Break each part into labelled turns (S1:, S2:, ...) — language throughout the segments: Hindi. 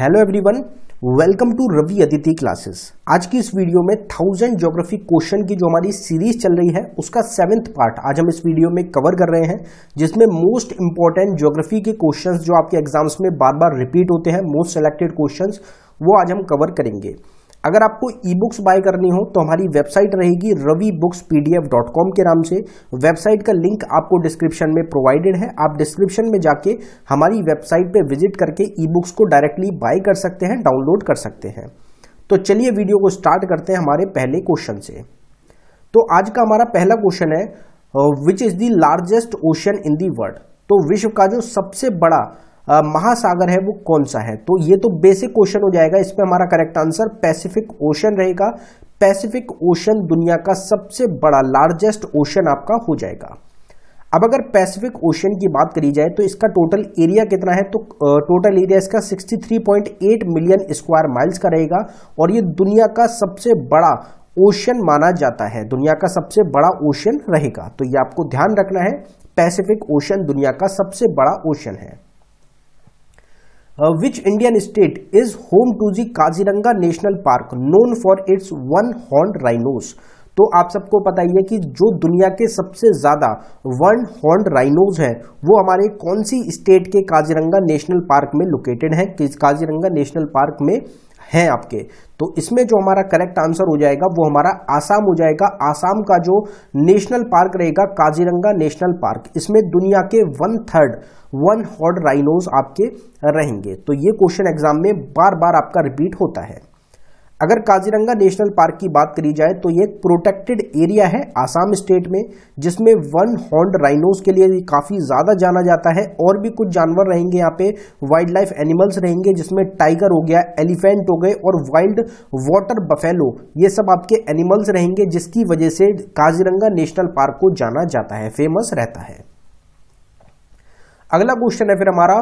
S1: hello everyone welcome to Ravi Aditi classes आज की इस वीडियो में थाउजेंड ज्योग्राफी क्वेश्चन की जो हमारी सीरीज चल रही है उसका सेवेंथ पार्ट आज हम इस वीडियो में कवर कर रहे हैं जिसमें मोस्ट इंपॉर्टेंट ज्योग्राफी के क्वेश्चंस जो आपके एग्जाम्स में बार बार रिपीट होते हैं मोस्ट सेलेक्टेड क्वेश्चन वो आज हम कवर करेंगे अगर आपको ई बुक्स बाय करनी हो तो हमारी वेबसाइट रहेगी रवि बुक्स के नाम से वेबसाइट का लिंक आपको डिस्क्रिप्शन में प्रोवाइडेड है आप डिस्क्रिप्शन में जाके हमारी वेबसाइट पे विजिट करके ई बुक्स को डायरेक्टली बाय कर सकते हैं डाउनलोड कर सकते हैं तो चलिए वीडियो को स्टार्ट करते हैं हमारे पहले क्वेश्चन से तो आज का हमारा पहला क्वेश्चन है which is the largest ocean in the world तो विश्व का जो सबसे बड़ा महासागर है वो कौन सा है तो ये तो बेसिक क्वेश्चन हो जाएगा इसमें हमारा करेक्ट आंसर पैसिफिक ओशन रहेगा पैसिफिक ओशन दुनिया का सबसे बड़ा लार्जेस्ट ओशन आपका हो जाएगा अब अगर पैसिफिक ओशन की बात करी जाए तो इसका टोटल एरिया कितना है तो टोटल एरिया इसका 63.8 मिलियन स्क्वायर माइल्स का रहेगा और ये दुनिया का सबसे बड़ा ओशन माना जाता है दुनिया का सबसे बड़ा ओशन रहेगा तो ये आपको ध्यान रखना है पैसिफिक ओशन दुनिया का सबसे बड़ा ओशन है which Indian state is home to the Kaziranga National Park known for its one horn rhinos तो आप सबको पता ही है कि जो दुनिया के सबसे ज़्यादा वन हॉर्न राइनोज हैं वो हमारे कौन सी स्टेट के काजीरंगा नेशनल पार्क में लोकेटेड है किस काजीरंगा नेशनल पार्क में हैं आपके तो इसमें जो हमारा करेक्ट आंसर हो जाएगा वो हमारा आसाम हो जाएगा आसाम का जो नेशनल पार्क रहेगा काजीरंगा नेशनल पार्क इसमें दुनिया के one third one horned rhinos आपके रहेंगे तो ये क्वेश्चन एग्जाम में बार बार आपका रिपीट होता है अगर काजीरंगा नेशनल पार्क की बात करी जाए तो ये एक प्रोटेक्टेड एरिया है आसाम स्टेट में जिसमें वन हॉर्न राइनोस के लिए काफ़ी ज़्यादा जाना जाता है और भी कुछ जानवर रहेंगे यहाँ पे वाइल्ड लाइफ एनिमल्स रहेंगे जिसमें टाइगर हो गया एलिफेंट हो गए और वाइल्ड वाटर बफेलो ये सब आपके एनिमल्स रहेंगे जिसकी वजह से काजीरंगा नेशनल पार्क को जाना जाता है फेमस रहता है अगला क्वेश्चन है फिर हमारा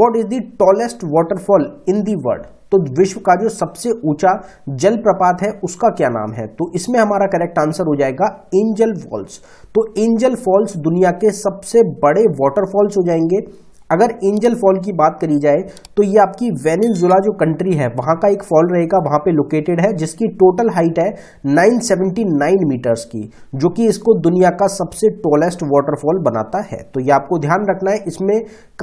S1: what is the tallest waterfall in the world तो विश्व का जो सबसे ऊंचा जलप्रपात है उसका क्या नाम है तो इसमें हमारा करेक्ट आंसर हो जाएगा एंजल फॉल्स तो एंजल फॉल्स दुनिया के सबसे बड़े वॉटरफॉल्स हो जाएंगे अगर एंजल फॉल की बात करी जाए तो ये आपकी वेनेजुला जो कंट्री है वहाँ का एक फॉल रहेगा वहाँ पे लोकेटेड है जिसकी टोटल हाइट है 979 मीटर्स की जो कि इसको दुनिया का सबसे टोलेस्ट वाटरफॉल बनाता है तो ये आपको ध्यान रखना है इसमें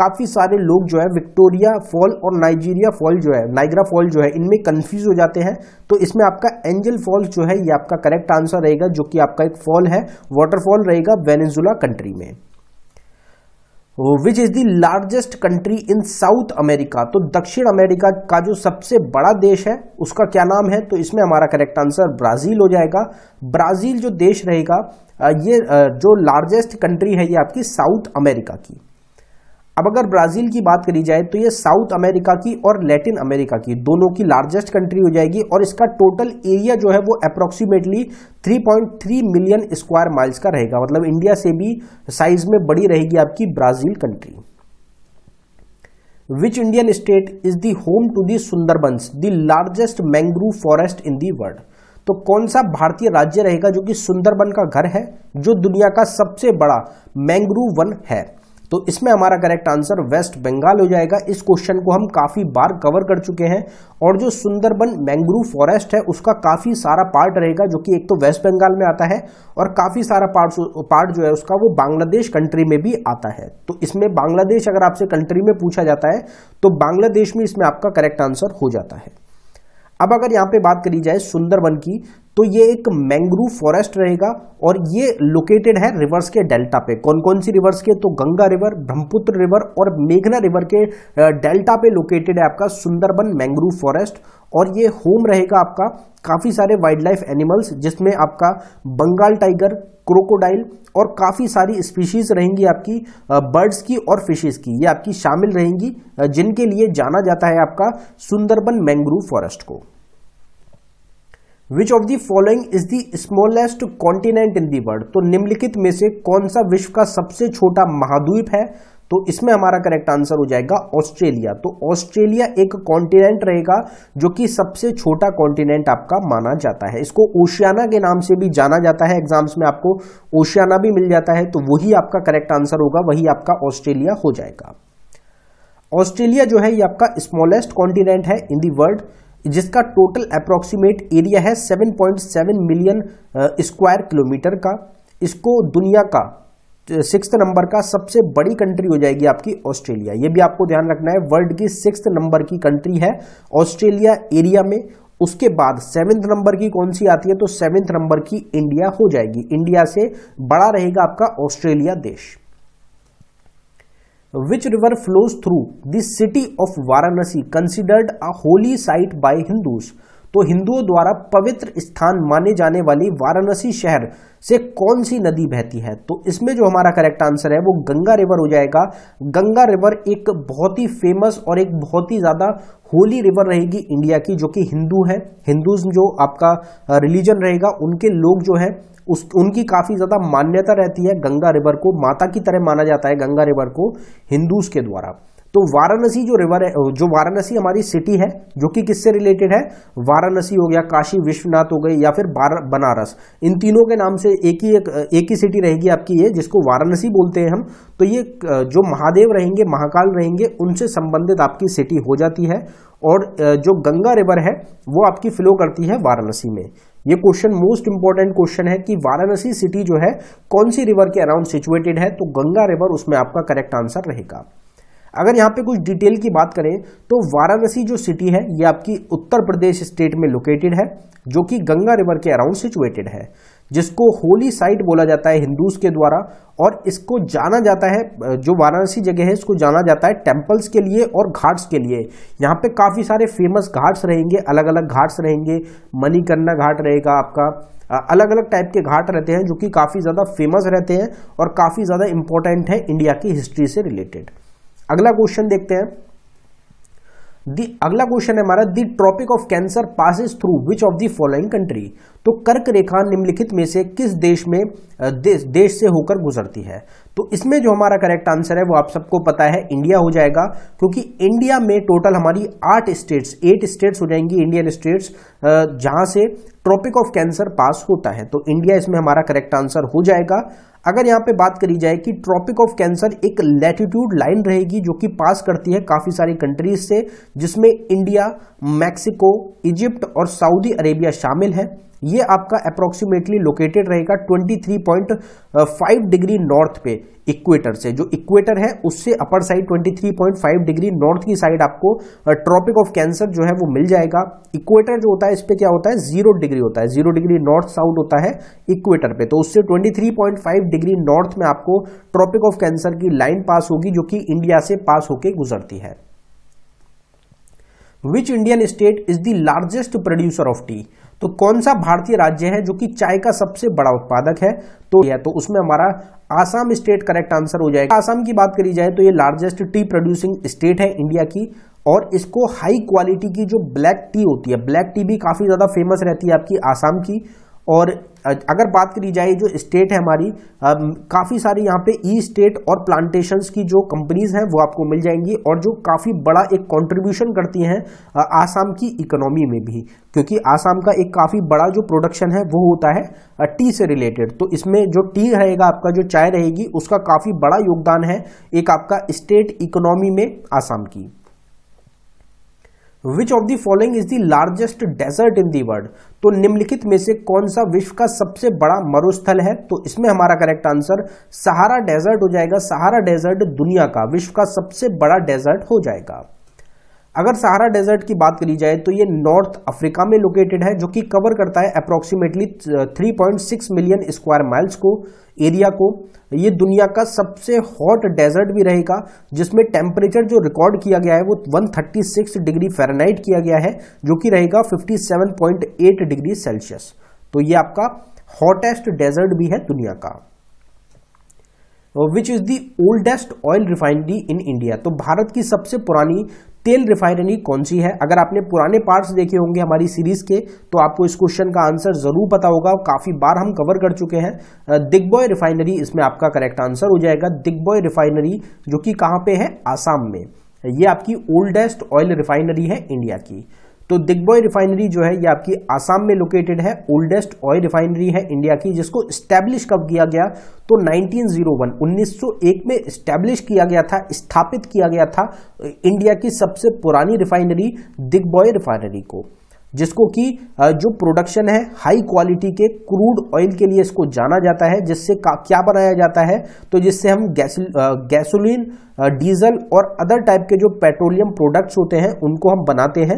S1: काफ़ी सारे लोग जो है विक्टोरिया फॉल और नाइजीरिया फॉल जो है नाइग्रा फॉल जो है इनमें कन्फ्यूज हो जाते हैं तो इसमें आपका एंजल फॉल जो है ये आपका करेक्ट आंसर रहेगा जो कि आपका एक फॉल है वाटरफॉल रहेगा वेनेजुला कंट्री में which is the largest country in South America तो दक्षिण अमेरिका का जो सबसे बड़ा देश है उसका क्या नाम है तो इसमें हमारा करेक्ट आंसर ब्राजील हो जाएगा ब्राजील जो देश रहेगा ये जो लार्जेस्ट कंट्री है ये आपकी साउथ अमेरिका की अब अगर ब्राजील की बात करी जाए तो ये साउथ अमेरिका की और लैटिन अमेरिका की दोनों की लार्जेस्ट कंट्री हो जाएगी और इसका टोटल एरिया जो है वो अप्रोक्सीमेटली 3.3 मिलियन स्क्वायर माइल्स का रहेगा मतलब इंडिया से भी साइज में बड़ी रहेगी आपकी Brazil country which Indian state is the home to the Sundarbans the largest mangrove forest in the world तो कौन सा भारतीय राज्य रहेगा जो कि सुंदरबन का घर है जो दुनिया का सबसे बड़ा मैंग्रूव वन है तो इसमें हमारा करेक्ट आंसर वेस्ट बंगाल हो जाएगा इस क्वेश्चन को हम काफ़ी बार कवर कर चुके हैं और जो सुंदरबन मैंग्रोव फॉरेस्ट है उसका काफ़ी सारा पार्ट रहेगा जो कि एक तो वेस्ट बंगाल में आता है और काफ़ी सारा पार्ट पार्ट जो है उसका वो बांग्लादेश कंट्री में भी आता है तो इसमें बांग्लादेश अगर आपसे कंट्री में पूछा जाता है तो बांग्लादेश में इसमें आपका करेक्ट आंसर हो जाता है अब अगर यहाँ पे बात करी जाए सुंदरबन की तो ये एक मैंग्रोव फॉरेस्ट रहेगा और ये लोकेटेड है रिवर्स के डेल्टा पे कौन कौन सी रिवर्स के तो गंगा रिवर ब्रह्मपुत्र रिवर और मेघना रिवर के डेल्टा पे लोकेटेड है आपका सुंदरबन मैंग्रोव फॉरेस्ट और ये होम रहेगा आपका काफ़ी सारे वाइल्ड लाइफ एनिमल्स जिसमें आपका बंगाल टाइगर क्रोकोडाइल और काफ़ी सारी स्पीशीज रहेंगी आपकी बर्ड्स की और फिशेज की ये आपकी शामिल रहेंगी जिनके लिए जाना जाता है आपका सुंदरबन मैंग्रोव फॉरेस्ट को which of the following is the smallest continent in the world तो निम्नलिखित में से कौन सा विश्व का सबसे छोटा महाद्वीप है तो इसमें हमारा करेक्ट आंसर हो जाएगा ऑस्ट्रेलिया तो ऑस्ट्रेलिया एक कॉन्टिनेंट रहेगा जो कि सबसे छोटा कॉन्टिनेंट आपका माना जाता है इसको ओशियाना के नाम से भी जाना जाता है एग्जाम्स में आपको ओशियाना भी मिल जाता है तो वही आपका करेक्ट आंसर होगा वही आपका ऑस्ट्रेलिया हो जाएगा ऑस्ट्रेलिया जो है ये आपका स्मॉलेस्ट कॉन्टिनेंट है इन दी वर्ल्ड जिसका टोटल अप्रोक्सीमेट एरिया है 7.7 मिलियन स्क्वायर किलोमीटर का इसको दुनिया का सिक्स uh, नंबर का सबसे बड़ी कंट्री हो जाएगी आपकी ऑस्ट्रेलिया ये भी आपको ध्यान रखना है वर्ल्ड की सिक्स नंबर की कंट्री है ऑस्ट्रेलिया एरिया में उसके बाद सेवेंथ नंबर की कौन सी आती है तो सेवेंथ नंबर की इंडिया हो जाएगी इंडिया से बड़ा रहेगा आपका ऑस्ट्रेलिया देश which river flows through the city of Varanasi considered a holy site by तो हिंदुओं द्वारा पवित्र स्थान माने जाने वाली वाराणसी शहर से कौन सी नदी बहती है तो इसमें जो हमारा करेक्ट आंसर है वो गंगा रिवर हो जाएगा गंगा रिवर एक बहुत ही फेमस और एक बहुत ही ज़्यादा होली रिवर रहेगी इंडिया की जो कि हिंदू है हिंदूज जो आपका रिलीजन रहेगा उनके लोग जो है उस उनकी काफ़ी ज़्यादा मान्यता रहती है गंगा रिवर को माता की तरह माना जाता है गंगा रिवर को हिंदूज के द्वारा तो वाराणसी जो रिवर है जो वाराणसी हमारी सिटी है जो कि किससे रिलेटेड है वाराणसी हो गया काशी विश्वनाथ हो गई या फिर बनारस इन तीनों के नाम से एक ही एक, एक ही सिटी रहेगी आपकी ये जिसको वाराणसी बोलते हैं हम तो ये जो महादेव रहेंगे महाकाल रहेंगे उनसे संबंधित आपकी सिटी हो जाती है और जो गंगा रिवर है वो आपकी फ्लो करती है वाराणसी में ये क्वेश्चन मोस्ट इंपॉर्टेंट क्वेश्चन है कि वाराणसी सिटी जो है कौन सी रिवर के अराउंड सिचुएटेड है तो गंगा रिवर उसमें आपका करेक्ट आंसर रहेगा अगर यहाँ पे कुछ डिटेल की बात करें तो वाराणसी जो सिटी है ये आपकी उत्तर प्रदेश स्टेट में लोकेटेड है जो कि गंगा रिवर के अराउंड सिचुएटेड है जिसको होली साइट बोला जाता है हिंदूज के द्वारा और इसको जाना जाता है जो वाराणसी जगह है इसको जाना जाता है टेम्पल्स के लिए और घाट्स के लिए यहाँ पे काफ़ी सारे फेमस घाट्स रहेंगे अलग अलग घाट्स रहेंगे मणिकन्ना घाट रहेगा आपका अलग अलग टाइप के घाट रहते हैं जो कि काफ़ी ज़्यादा फेमस रहते हैं और काफ़ी ज़्यादा इंपॉर्टेंट है इंडिया की हिस्ट्री से रिलेटेड अगला क्वेश्चन देखते हैं दी अगला क्वेश्चन है हमारा the tropic of cancer passes through which of the following country तो कर्क रेखा निम्नलिखित में से किस देश में देश देश से होकर गुजरती है तो इसमें जो हमारा करेक्ट आंसर है वो आप सबको पता है इंडिया हो जाएगा क्योंकि इंडिया में टोटल हमारी आठ स्टेट्स एट स्टेट्स हो जाएंगी इंडियन स्टेट्स जहां से ट्रॉपिक ऑफ कैंसर पास होता है तो इंडिया इसमें हमारा करेक्ट आंसर हो जाएगा अगर यहाँ पे बात करी जाए कि ट्रॉपिक ऑफ कैंसर एक लैटिट्यूड लाइन रहेगी जो कि पास करती है काफ़ी सारी कंट्रीज से जिसमें इंडिया मैक्सिको इजिप्ट और सऊदी अरेबिया शामिल है ये आपका अप्रोक्सीमेटली लोकेटेड रहेगा 23.5 डिग्री नॉर्थ पे इक्वेटर से जो इक्वेटर है उससे अपर साइड 23.5 डिग्री नॉर्थ की साइड आपको ट्रॉपिक ऑफ कैंसर जो है वो मिल जाएगा इक्वेटर जो होता है इस पर क्या होता है जीरो डिग्री होता है जीरो डिग्री नॉर्थ साउथ होता है इक्वेटर पे तो उससे 23.5 डिग्री नॉर्थ में आपको ट्रॉपिक ऑफ कैंसर की लाइन पास होगी जो कि इंडिया से पास होकर गुजरती है which Indian state is the largest producer of tea तो कौन सा भारतीय राज्य है जो कि चाय का सबसे बड़ा उत्पादक है तो यह तो उसमें हमारा आसाम स्टेट करेक्ट आंसर हो जाएगा आसाम की बात करी जाए तो ये लार्जेस्ट टी प्रोड्यूसिंग स्टेट है इंडिया की और इसको हाई क्वालिटी की जो ब्लैक टी होती है ब्लैक टी भी काफ़ी ज़्यादा फेमस रहती है आपकी आसाम की और अगर बात करी जाए जो स्टेट है हमारी काफ़ी सारी यहाँ पे ई स्टेट और प्लांटेशंस की जो कंपनीज हैं वो आपको मिल जाएंगी और जो काफ़ी बड़ा एक कंट्रीब्यूशन करती हैं आसाम की इकोनॉमी में भी क्योंकि आसाम का एक काफ़ी बड़ा जो प्रोडक्शन है वो होता है टी से रिलेटेड तो इसमें जो टी रहेगा आपका जो चाय रहेगी उसका काफ़ी बड़ा योगदान है एक आपका स्टेट इकोनॉमी में आसाम की which of the following is the largest desert in the world तो निम्नलिखित में से कौन सा विश्व का सबसे बड़ा मरुस्थल है तो इसमें हमारा करेक्ट आंसर सहारा डेजर्ट हो जाएगा सहारा डेजर्ट दुनिया का विश्व का सबसे बड़ा डेजर्ट हो जाएगा अगर सहारा डेजर्ट की बात करी जाए तो ये नॉर्थ अफ्रीका में लोकेटेड है जो कि कवर करता है अप्रॉक्सीमेटली 3.6 मिलियन स्क्वायर माइल्स को एरिया को ये दुनिया का सबसे हॉट डेजर्ट भी रहेगा जिसमें टेम्परेचर जो रिकॉर्ड किया गया है वो 136 डिग्री फ़ारेनहाइट किया गया है जो कि रहेगा 57.8 डिग्री सेल्सियस तो ये आपका हॉटेस्ट डेजर्ट भी है दुनिया का which is the oldest oil refinery in India तो भारत की सबसे पुरानी तेल रिफाइनरी कौन सी है अगर आपने पुराने पार्ट्स देखे होंगे हमारी सीरीज के तो आपको इस क्वेश्चन का आंसर जरूर पता होगा काफी बार हम कवर कर चुके हैं दिग्बॉय रिफाइनरी इसमें आपका करेक्ट आंसर हो जाएगा दिग्बॉय रिफाइनरी जो कि कहां पे है आसाम में ये आपकी ओल्डेस्ट ऑयल रिफाइनरी है इंडिया की तो दिग्बॉय रिफाइनरी जो है ये आपकी आसाम में लोकेटेड है ओल्डेस्ट ऑयल रिफाइनरी है इंडिया की जिसको स्टैब्लिश कब किया गया तो 1901 1901 में स्टैब्लिश किया गया था स्थापित किया गया था इंडिया की सबसे पुरानी रिफाइनरी दिग्बॉय रिफाइनरी को जिसको कि जो प्रोडक्शन है हाई क्वालिटी के क्रूड ऑयल के लिए इसको जाना जाता है जिससे क्या बनाया जाता है तो जिससे हम गैसोलीन डीजल और अदर टाइप के जो पेट्रोलियम प्रोडक्ट्स होते हैं उनको हम बनाते हैं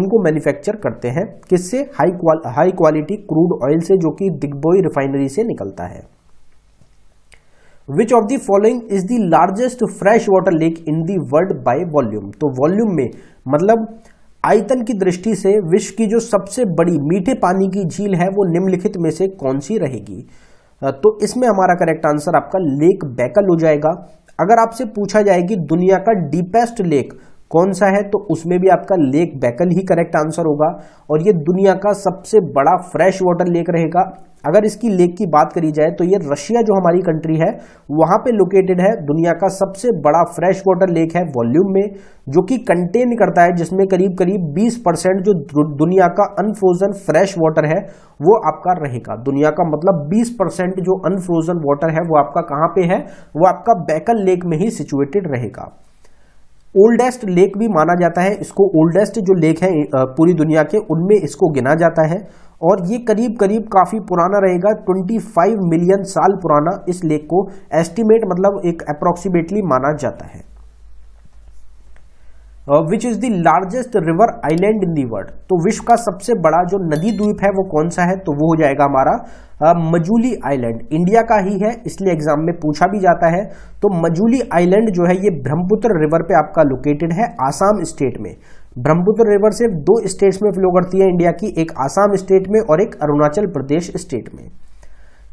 S1: उनको मैन्युफैक्चर करते हैं किससे हाई क्वाल हाई क्वालिटी क्रूड ऑयल से जो कि दिग्बोई रिफाइनरी से निकलता है which of the following is the largest fresh water lake in the world by volume तो वॉल्यूम में मतलब आयतन की दृष्टि से विश्व की जो सबसे बड़ी मीठे पानी की झील है वो निम्नलिखित में से कौन सी रहेगी तो इसमें हमारा करेक्ट आंसर आपका लेक बैकल हो जाएगा अगर आपसे पूछा जाएगी दुनिया का डीपेस्ट लेक कौन सा है तो उसमें भी आपका लेक बैकल ही करेक्ट आंसर होगा और ये दुनिया का सबसे बड़ा फ्रेश वाटर लेक रहेगा अगर इसकी लेक की बात करी जाए तो ये रशिया जो हमारी कंट्री है वहां पे लोकेटेड है दुनिया का सबसे बड़ा फ्रेश वाटर लेक है वॉल्यूम में जो कि कंटेन करता है जिसमें करीब करीब 20 परसेंट जो दुनिया का अनफ्रोजन फ्रेश वाटर है वो आपका रहेगा दुनिया का मतलब 20 परसेंट जो अनफ्रोजन वाटर है वो आपका कहां पे है वो आपका बैकल लेक में ही सिचुएटेड रहेगा ओल्डेस्ट लेक भी माना जाता है इसको ओल्डेस्ट जो लेक है पूरी दुनिया के उनमें इसको गिना जाता है और ये करीब करीब काफ़ी पुराना रहेगा 25 मिलियन साल पुराना इस लेक को एस्टिमेट मतलब एक अप्रॉक्सीमेटली माना जाता है which is the largest river island in the world तो विश्व का सबसे बड़ा जो नदी द्वीप है वो कौन सा है तो वो हो जाएगा हमारा मजूली आइलैंड इंडिया का ही है इसलिए एग्जाम में पूछा भी जाता है तो मजूली आइलैंड जो है ये ब्रह्मपुत्र रिवर पे आपका लोकेटेड है आसाम स्टेट में ब्रह्मपुत्र रिवर सिर्फ दो स्टेट्स में फ्लो करती है इंडिया की एक आसाम स्टेट में और एक अरुणाचल प्रदेश स्टेट में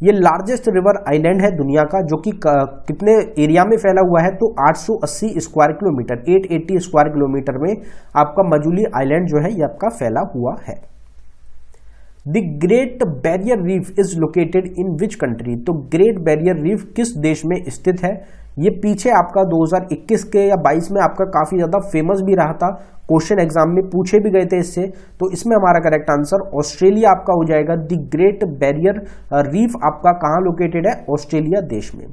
S1: ये लार्जेस्ट रिवर आइलैंड है दुनिया का जो कि कितने एरिया में फैला हुआ है तो 880 स्क्वायर किलोमीटर 880 स्क्वायर किलोमीटर में आपका मजूली आइलैंड जो है ये आपका फैला हुआ है the great barrier reef is located in which country तो ग्रेट बैरियर रीफ किस देश में स्थित है ये पीछे आपका 2021 के या 22 में आपका काफ़ी ज़्यादा फेमस भी रहा था क्वेश्चन एग्जाम में पूछे भी गए थे इससे तो इसमें हमारा करेक्ट आंसर ऑस्ट्रेलिया आपका हो जाएगा द ग्रेट बैरियर रीफ आपका कहाँ लोकेटेड है ऑस्ट्रेलिया देश में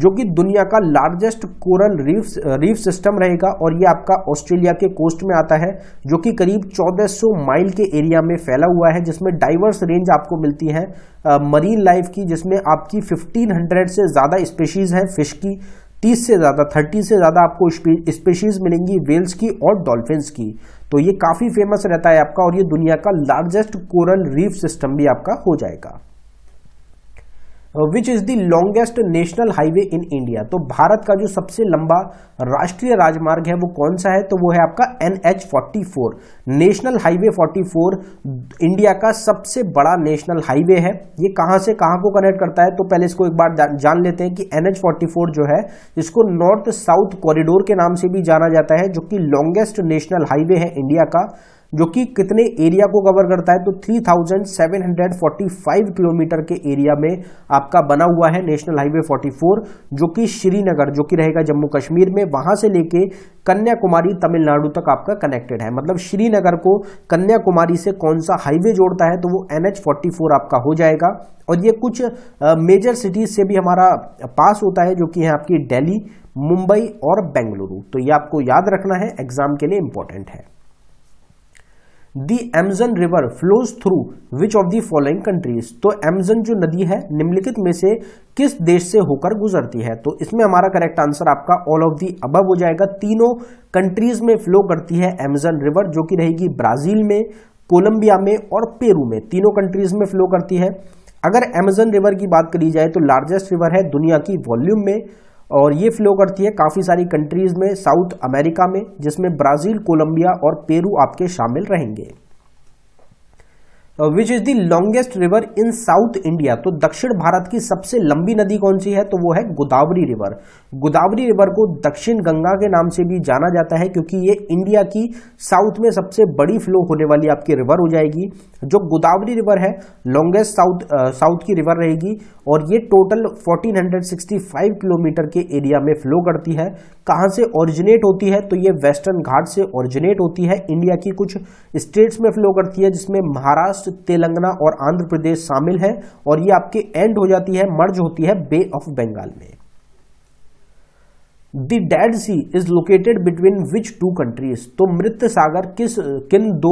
S1: जो कि दुनिया का largest coral reef reef system रहेगा और ये आपका ऑस्ट्रेलिया के कोस्ट में आता है जो कि करीब 1400 माइल के एरिया में फैला हुआ है जिसमें डाइवर्स रेंज आपको मिलती है मरीन लाइफ की जिसमें आपकी 1500 से ज़्यादा स्पेशीज़ हैं फिश की 30 से ज़्यादा 30 से ज़्यादा आपको स्पेशीज़ मिलेंगी वेल्स की और डॉल्फिन्स की तो ये काफ़ी फेमस रहता है आपका और ये दुनिया का लार्जेस्ट कोरल रीफ सिस्टम भी आपका हो जाएगा which is the longest national highway in India तो भारत का जो सबसे लंबा राष्ट्रीय राजमार्ग है वो कौन सा है तो वो है आपका N H forty four national highway forty four India का सबसे बड़ा नेशनल हाईवे है ये कहाँ से कहाँ को कनेक्ट करता है तो पहले इसको एक बार जान लेते हैं कि एन एच फोर्टी फोर जो है इसको नॉर्थ साउथ कॉरिडोर के नाम से भी जाना जाता है जो कि लॉन्गेस्ट नेशनल हाईवे है इंडिया का जो कि कितने एरिया को कवर करता है तो 3745 किलोमीटर के एरिया में आपका बना हुआ है नेशनल हाईवे 44 जो कि श्रीनगर जो कि रहेगा जम्मू कश्मीर में वहां से लेके कन्याकुमारी तमिलनाडु तक आपका कनेक्टेड है मतलब श्रीनगर को कन्याकुमारी से कौन सा हाईवे जोड़ता है तो वो एन एच आपका हो जाएगा और ये कुछ मेजर सिटीज से भी हमारा पास होता है जो कि है आपकी डेली मुंबई और बेंगलुरु तो ये आपको याद रखना है एग्जाम के लिए इंपॉर्टेंट है the Amazon river flows through which of the following countries तो एमजन जो नदी है निम्नलिखित में से किस देश से होकर गुजरती है तो इसमें हमारा करेक्ट आंसर आपका ऑल ऑफ दी अब हो जाएगा तीनों कंट्रीज में फ्लो करती है एमजन रिवर जो कि रहेगी ब्राजील में कोलंबिया में और पेरू में तीनों कंट्रीज में फ्लो करती है अगर एमेजन रिवर की बात करी जाए तो लार्जेस्ट रिवर है दुनिया की वॉल्यूम में और ये फ्लो करती है काफ़ी सारी कंट्रीज़ में साउथ अमेरिका में जिसमें ब्राज़ील कोलंबिया और पेरू आपके शामिल रहेंगे which is the longest river in south India तो दक्षिण भारत की सबसे लंबी नदी कौन सी है तो वो है गोदावरी रिवर गोदावरी रिवर को दक्षिण गंगा के नाम से भी जाना जाता है क्योंकि ये इंडिया की साउथ में सबसे बड़ी फ्लो होने वाली आपकी रिवर हो जाएगी जो गोदावरी रिवर है लॉन्गेस्ट साउथ साउथ की रिवर रहेगी और ये टोटल 1465 किलोमीटर के एरिया में फ्लो करती है कहाँ से ओरिजिनेट होती है तो ये वेस्टर्न घाट से ओरिजिनेट होती है इंडिया की कुछ स्टेट्स में फ्लो करती है जिसमें महाराष्ट्र तेलंगाना और आंध्र प्रदेश शामिल है और ये आपके एंड हो जाती है मर्ज होती है बे ऑफ बंगाल में the Dead Sea is located between which two countries तो मृत सागर किस किन दो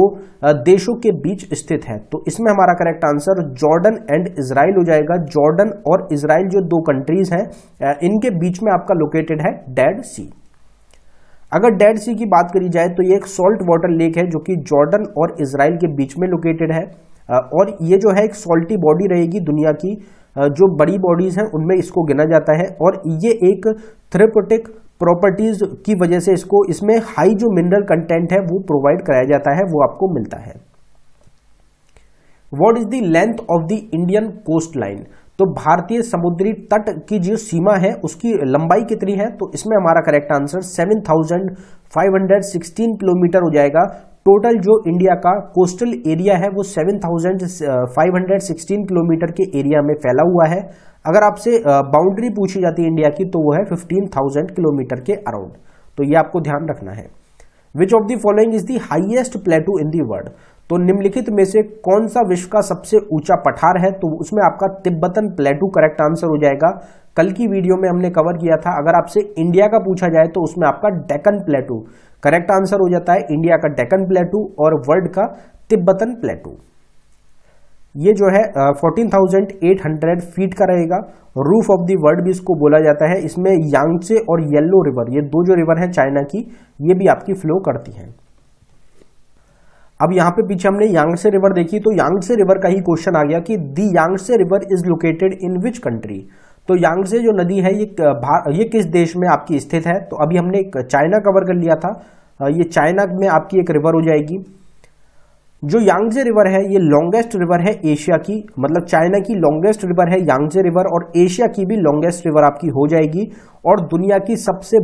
S1: देशों के बीच स्थित है तो इसमें हमारा correct answer Jordan and Israel हो जाएगा जॉर्डन और इसराइल जो दो कंट्रीज हैं इनके बीच में आपका लोकेटेड है डेड सी अगर डेड सी की बात करी जाए तो ये एक सॉल्ट वाटर लेक है जो कि जॉर्डन और इसराइल के बीच में लोकेटेड है और ये जो है एक सॉल्टी बॉडी रहेगी दुनिया की जो बड़ी बॉडीज़ हैं उनमें इसको गिना जाता है और ये एक थ्रेपोटिक प्रॉपर्टीज़ की वजह से इसको इसमें हाई जो मिनरल कंटेंट है वो प्रोवाइड कराया जाता है वो आपको मिलता है what is the length of the Indian coast line तो भारतीय समुद्री तट की जो सीमा है उसकी लंबाई कितनी है तो इसमें हमारा करेक्ट आंसर 7,516 किलोमीटर हो जाएगा टोटल जो इंडिया का कोस्टल एरिया है वो 7,516 uh, किलोमीटर के एरिया में फैला हुआ है अगर आपसे बाउंड्री uh, पूछी जाती है इंडिया की तो वो है 15,000 किलोमीटर के अराउंड तो ये आपको ध्यान रखना है which of the following is the highest plateau in the world तो निम्नलिखित में से कौन सा विश्व का सबसे ऊंचा पठार है तो उसमें आपका तिब्बतन प्लेटू करेक्ट आंसर हो जाएगा कल की वीडियो में हमने कवर किया था अगर आपसे इंडिया का पूछा जाए तो उसमें आपका डेकन प्लेटू करेक्ट आंसर हो जाता है इंडिया का डेकन प्लेटू और वर्ल्ड का तिब्बतन प्लेटू ये जो है fourteen thousand eight hundred feet का रहेगा रूफ ऑफ दी वर्ल्ड भी इसको बोला जाता है इसमें यांगसे और येल्लो रिवर ये दो जो रिवर है चाइना की ये भी आपकी फ्लो करती है अब यहां पे पीछे हमने यांगसे रिवर देखी तो यांगसे रिवर का ही क्वेश्चन आ गया कि the Yangtze river is located in which country तो यांगजे जो नदी है ये ये किस देश में आपकी स्थित है तो अभी हमने एक चाइना कवर कर लिया था ये चाइना में आपकी एक रिवर हो जाएगी जो यांगजे रिवर है ये लॉन्गेस्ट रिवर है एशिया की मतलब चाइना की लॉन्गेस्ट रिवर है यांगजे रिवर और एशिया की भी लॉन्गेस्ट रिवर आपकी हो जाएगी और दुनिया की सबसे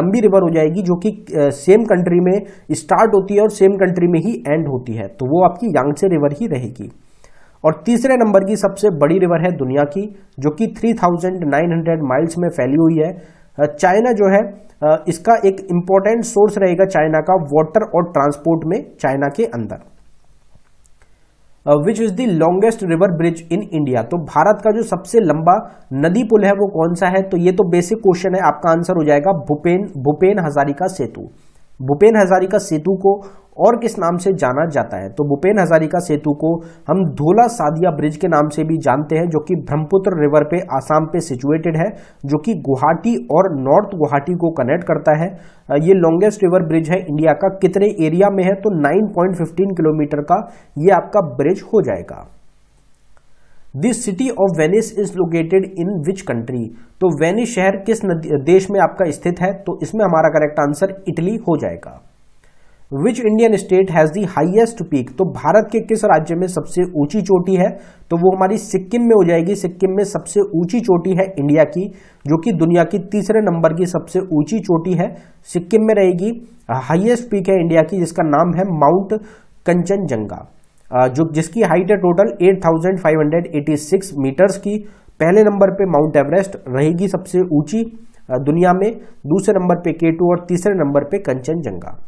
S1: लंबी रिवर हो जाएगी जो कि सेम कंट्री में स्टार्ट होती है और सेम कंट्री में ही एंड होती है तो वो आपकी यांगजे रिवर ही रहेगी और तीसरे नंबर की सबसे बड़ी रिवर है दुनिया की जो कि 3900 माइल्स में फैली हुई है चाइना जो है इसका एक इंपॉर्टेंट सोर्स रहेगा चाइना का वाटर और ट्रांसपोर्ट में चाइना के अंदर which is the longest river bridge in India तो भारत का जो सबसे लंबा नदी पुल है वो कौन सा है तो ये तो बेसिक क्वेश्चन है आपका आंसर हो जाएगा भूपेन भूपेन का सेतु भूपेन का सेतु को और किस नाम से जाना जाता है तो भूपेन हजारिका सेतु को हम धोला सादिया ब्रिज के नाम से भी जानते हैं जो कि ब्रह्मपुत्र रिवर पे आसाम पे सिचुएटेड है जो कि गुवाहाटी और नॉर्थ गुवाहाटी को कनेक्ट करता है ये लॉन्गेस्ट रिवर ब्रिज है इंडिया का कितने एरिया में है तो 9.15 किलोमीटर का ये आपका ब्रिज हो जाएगा this city of Venice is located in which country तो वेनिस शहर किस देश में आपका स्थित है तो इसमें हमारा करेक्ट आंसर इटली हो जाएगा which Indian state has the highest peak तो भारत के किस राज्य में सबसे ऊंची चोटी है तो वो हमारी सिक्किम में हो जाएगी सिक्किम में सबसे ऊंची चोटी है इंडिया की जो कि दुनिया की तीसरे नंबर की सबसे ऊंची चोटी है सिक्किम में रहेगी हाइएस्ट पीक है इंडिया की जिसका नाम है माउंट कंचनजंगा जो जिसकी हाइट है टोटल 8,586 मीटर्स की पहले नंबर पे माउंट एवरेस्ट रहेगी सबसे ऊंची दुनिया में दूसरे नंबर पे केटू और तीसरे नंबर पे Kanchenjunga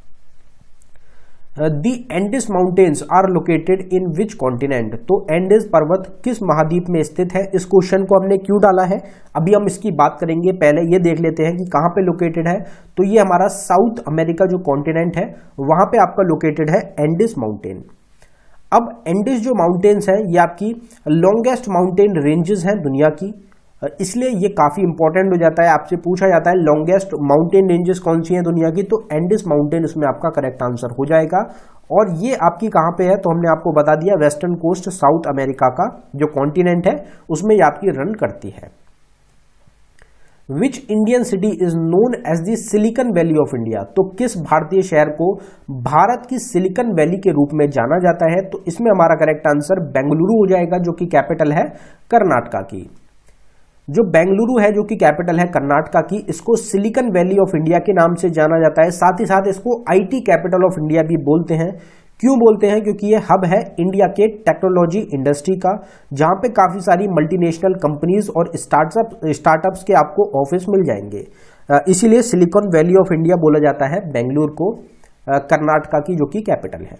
S1: the Andes mountains are located in which continent तो एंडिस पर्वत किस महाद्वीप में स्थित है इस क्वेश्चन को हमने क्यों डाला है अभी हम इसकी बात करेंगे पहले ये देख लेते हैं कि कहाँ पे लोकेटेड है तो ये हमारा साउथ अमेरिका जो कॉन्टिनेंट है वहाँ पे आपका लोकेटेड है एंडिस माउंटेन अब एंडिस जो माउंटेन्स हैं ये आपकी लॉन्गेस्ट माउंटेन रेंजेस हैं दुनिया की इसलिए ये काफ़ी इंपॉर्टेंट हो जाता है आपसे पूछा जाता है लॉन्गेस्ट माउंटेन रेंजेस कौन सी हैं दुनिया की तो एंडिस माउंटेन इसमें आपका करेक्ट आंसर हो जाएगा और ये आपकी कहाँ पे है तो हमने आपको बता दिया वेस्टर्न कोस्ट साउथ अमेरिका का जो कॉन्टिनेंट है उसमें ये आपकी रन करती है which Indian city is known as the Silicon Valley of India तो किस भारतीय शहर को भारत की सिलिकन वैली के रूप में जाना जाता है तो इसमें हमारा करेक्ट आंसर बेंगलुरु हो जाएगा जो कि कैपिटल है कर्नाटका की जो बेंगलुरु है जो कि कैपिटल है कर्नाटका की इसको सिलिकन वैली ऑफ इंडिया के नाम से जाना जाता है साथ ही साथ इसको आईटी कैपिटल ऑफ इंडिया भी बोलते हैं क्यों बोलते हैं क्योंकि ये हब है इंडिया के टेक्नोलॉजी इंडस्ट्री का जहां पे काफ़ी सारी मल्टीनेशनल कंपनीज और स्टार्टअप स्टार्टअप्स के आपको ऑफिस मिल जाएंगे इसीलिए सिलिकॉन वैली ऑफ इंडिया बोला जाता है बेंगलुरु को कर्नाटका की जो कि कैपिटल है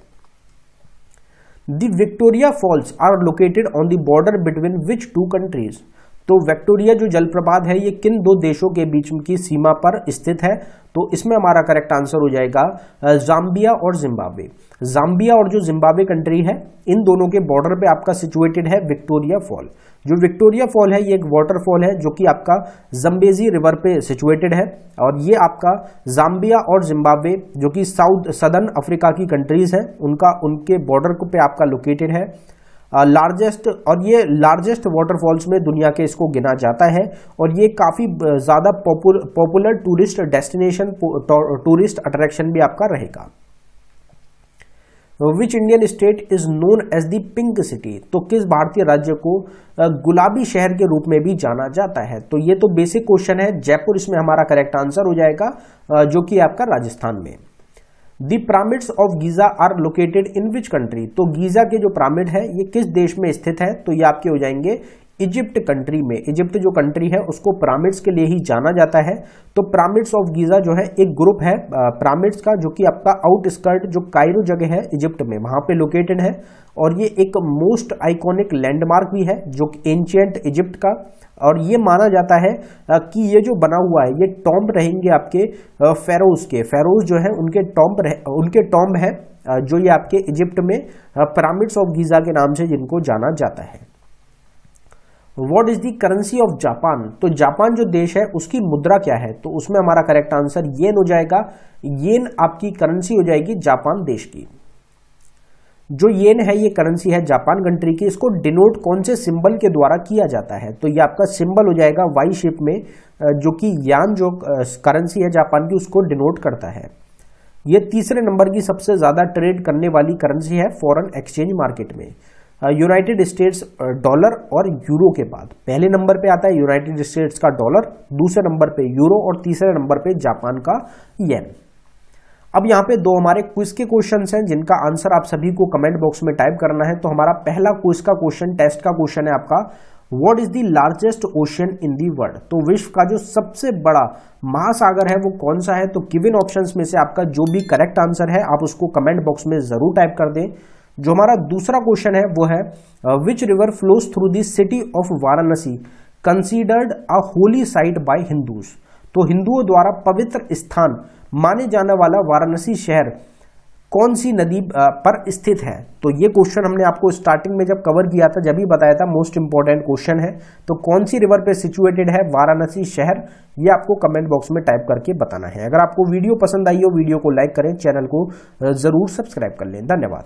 S1: the Victoria Falls are located on the border between which two countries तो विक्टोरिया जो जलप्रपात है ये किन दो देशों के बीच की सीमा पर स्थित है तो इसमें हमारा करेक्ट आंसर हो जाएगा जाम्बिया और जिम्बाब्वे जाम्बिया और जो जिम्बाब्वे कंट्री है इन दोनों के बॉर्डर पे आपका सिचुएटेड है विक्टोरिया फॉल जो विक्टोरिया फॉल है ये एक वाटरफॉल है जो कि आपका जम्बेजी रिवर पे सिचुएटेड है और ये आपका जाम्बिया और जिम्बाब्वे जो कि साउथ सदर्न अफ्रीका की कंट्रीज है उनका उनके बॉर्डर पे आपका लोकेटेड है लार्जेस्ट और ये लार्जेस्ट वाटरफॉल्स में दुनिया के इसको गिना जाता है और ये काफ़ी ज़्यादा popular tourist destination tourist attraction भी आपका रहेगा which Indian state is known as the pink city तो किस भारतीय राज्य को गुलाबी शहर के रूप में भी जाना जाता है तो ये तो बेसिक क्वेश्चन है जयपुर इसमें हमारा करेक्ट आंसर हो जाएगा जो कि आपका राजस्थान में the pyramids of Giza are located in which country तो गीजा के जो प्रामिड है ये किस देश में स्थित है तो ये आपके हो जाएंगे इजिप्ट कंट्री में इजिप्ट जो कंट्री है उसको पिरामिड्स के लिए ही जाना जाता है तो पिरामिड्स ऑफ गीज़ा जो है एक ग्रुप है पिरामिड्स का जो कि आपका आउटस्कर्ट जो कायरो जगह है इजिप्ट में वहाँ पे लोकेटेड है और ये एक मोस्ट आइकॉनिक लैंडमार्क भी है जो कि एंशियंट इजिप्ट का और ये माना जाता है कि ये जो बना हुआ है ये टॉम्ब रहेंगे आपके फेरोज के फेरोज जो है उनके टॉम्ब उनके टॉम्ब है जो ये आपके इजिप्ट में पिरामिड्स ऑफ गीज़ा के नाम से जिनको जाना जाता है what is the currency of Japan तो जापान जो देश है उसकी मुद्रा क्या है तो उसमें हमारा करेक्ट आंसर येन हो जाएगा येन आपकी करेंसी हो जाएगी जापान देश की जो येन है ये करेंसी है जापान कंट्री की इसको डिनोट कौन से सिंबल के द्वारा किया जाता है तो ये आपका सिंबल हो जाएगा वाई शेप में जो कि यान जो करेंसी है जापान की उसको डिनोट करता है ये तीसरे नंबर की सबसे ज़्यादा ट्रेड करने वाली करेंसी है फॉरेन एक्सचेंज मार्केट में यूनाइटेड स्टेट्स डॉलर और यूरो के बाद पहले नंबर पे आता है यूनाइटेड स्टेट्स का डॉलर दूसरे नंबर पे यूरो और तीसरे नंबर पे जापान का येन अब यहाँ पे दो हमारे क्विज के क्वेश्चन हैं जिनका आंसर आप सभी को कमेंट बॉक्स में टाइप करना है तो हमारा पहला क्विज का क्वेश्चन टेस्ट का क्वेश्चन है आपका what is the largest ocean in the world तो विश्व का जो सबसे बड़ा महासागर है वो कौन सा है तो किविन ऑप्शन में से आपका जो भी करेक्ट आंसर है आप उसको कमेंट बॉक्स में जरूर टाइप कर दें जो हमारा दूसरा क्वेश्चन है वो है which river flows through the city of Varanasi considered a holy site by Hindus तो हिंदुओं द्वारा पवित्र स्थान माने जाने वाला वाराणसी शहर कौन सी नदी uh, पर स्थित है तो ये क्वेश्चन हमने आपको स्टार्टिंग में जब कवर किया था जब ही बताया था मोस्ट इंपॉर्टेंट क्वेश्चन है तो कौन सी रिवर पे सिचुएटेड है वाराणसी शहर ये आपको कमेंट बॉक्स में टाइप करके बताना है अगर आपको वीडियो पसंद आई हो वीडियो को लाइक करें चैनल को uh, जरूर सब्सक्राइब कर लें धन्यवाद